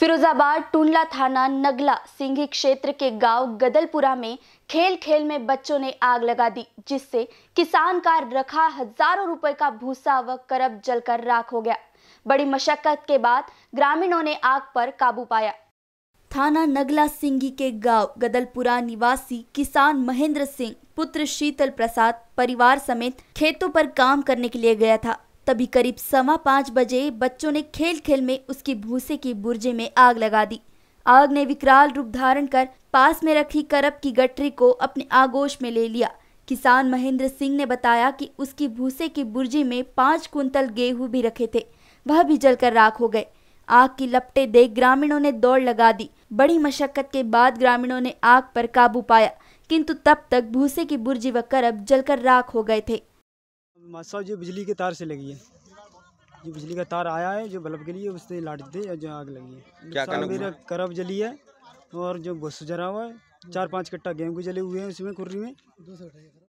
फिरोजाबाद टूंडला थाना नगला सिंघी क्षेत्र के गांव गदलपुरा में खेल खेल में बच्चों ने आग लगा दी जिससे किसान का रखा हजारों रुपए का भूसा व करब जलकर राख हो गया बड़ी मशक्कत के बाद ग्रामीणों ने आग पर काबू पाया थाना नगला सिंघी के गांव गदलपुरा निवासी किसान महेंद्र सिंह पुत्र शीतल प्रसाद परिवार समेत खेतों पर काम करने के लिए गया था तभी करीब सवा पाँच बजे बच्चों ने खेल खेल में उसकी भूसे की बुर्जे में आग लगा दी आग ने विकराल रूप धारण कर पास में रखी करब की गटरी को अपने आगोश में ले लिया किसान महेंद्र सिंह ने बताया कि उसकी भूसे की बुर्जी में पाँच कुंतल गेहूं भी रखे थे वह भी जलकर राख हो गए आग की लपटे देख ग्रामीणों ने दौड़ लगा दी बड़ी मशक्कत के बाद ग्रामीणों ने आग पर काबू पाया किंतु तब तक भूसे की बुर्जी व करब जलकर राख हो गए थे साहब जो बिजली के तार से लगी है जो बिजली का तार आया है जो बल्ब के लिए उससे लाट दे जो आग लगी है क्या मेरा करब जली है और जो घुस जरा हुआ है चार पाँच कट्टा गेहूँ के जले हुए हैं उसमें कुर्री में